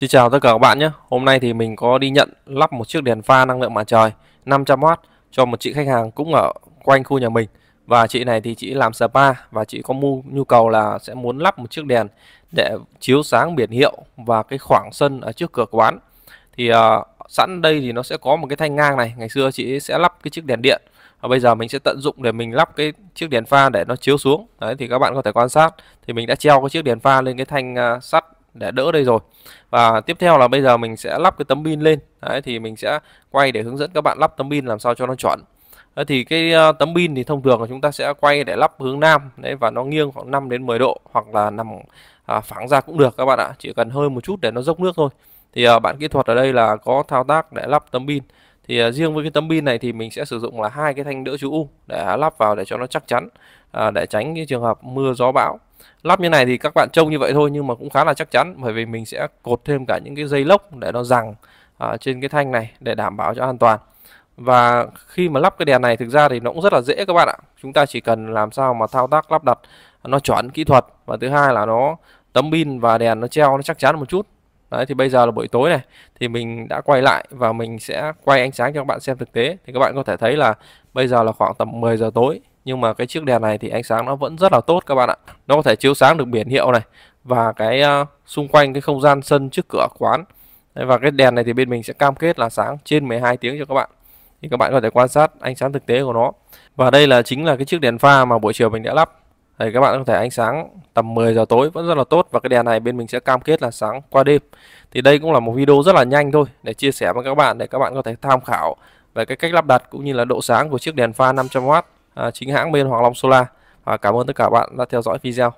Xin chào tất cả các bạn nhé Hôm nay thì mình có đi nhận lắp một chiếc đèn pha năng lượng mặt trời 500W cho một chị khách hàng cũng ở quanh khu nhà mình và chị này thì chị làm spa và chị có mu nhu cầu là sẽ muốn lắp một chiếc đèn để chiếu sáng biển hiệu và cái khoảng sân ở trước cửa quán thì uh, sẵn đây thì nó sẽ có một cái thanh ngang này ngày xưa chị sẽ lắp cái chiếc đèn điện và bây giờ mình sẽ tận dụng để mình lắp cái chiếc đèn pha để nó chiếu xuống đấy thì các bạn có thể quan sát thì mình đã treo cái chiếc đèn pha lên cái thanh uh, sắt để đỡ đây rồi và tiếp theo là bây giờ mình sẽ lắp cái tấm pin lên đấy thì mình sẽ quay để hướng dẫn các bạn lắp tấm pin làm sao cho nó chuẩn đấy, thì cái ờ, tấm pin thì thông thường là chúng ta sẽ quay để lắp hướng nam đấy và nó nghiêng khoảng 5 đến 10 độ hoặc là nằm à, phẳng ra cũng được các bạn ạ chỉ cần hơi một chút để nó dốc nước thôi thì à, bạn kỹ thuật ở đây là có thao tác để lắp tấm pin thì à, riêng với cái tấm pin này thì mình sẽ sử dụng là hai cái thanh đỡ chú U để lắp vào để cho nó chắc chắn à, để tránh cái trường hợp mưa gió bão lắp như này thì các bạn trông như vậy thôi nhưng mà cũng khá là chắc chắn bởi vì mình sẽ cột thêm cả những cái dây lốc để nó rằng à, trên cái thanh này để đảm bảo cho an toàn và khi mà lắp cái đèn này thực ra thì nó cũng rất là dễ các bạn ạ chúng ta chỉ cần làm sao mà thao tác lắp đặt nó chuẩn kỹ thuật và thứ hai là nó tấm pin và đèn nó treo nó chắc chắn một chút đấy thì bây giờ là buổi tối này thì mình đã quay lại và mình sẽ quay ánh sáng cho các bạn xem thực tế thì các bạn có thể thấy là bây giờ là khoảng tầm 10 giờ tối nhưng mà cái chiếc đèn này thì ánh sáng nó vẫn rất là tốt các bạn ạ nó có thể chiếu sáng được biển hiệu này và cái uh, xung quanh cái không gian sân trước cửa quán Đấy, và cái đèn này thì bên mình sẽ cam kết là sáng trên 12 tiếng cho các bạn thì các bạn có thể quan sát ánh sáng thực tế của nó và đây là chính là cái chiếc đèn pha mà buổi chiều mình đã lắp thì các bạn có thể ánh sáng tầm 10 giờ tối vẫn rất là tốt và cái đèn này bên mình sẽ cam kết là sáng qua đêm thì đây cũng là một video rất là nhanh thôi để chia sẻ với các bạn để các bạn có thể tham khảo về cái cách lắp đặt cũng như là độ sáng của chiếc đèn pha 500W chính hãng bên Hoàng Long Solar và cảm ơn tất cả bạn đã theo dõi video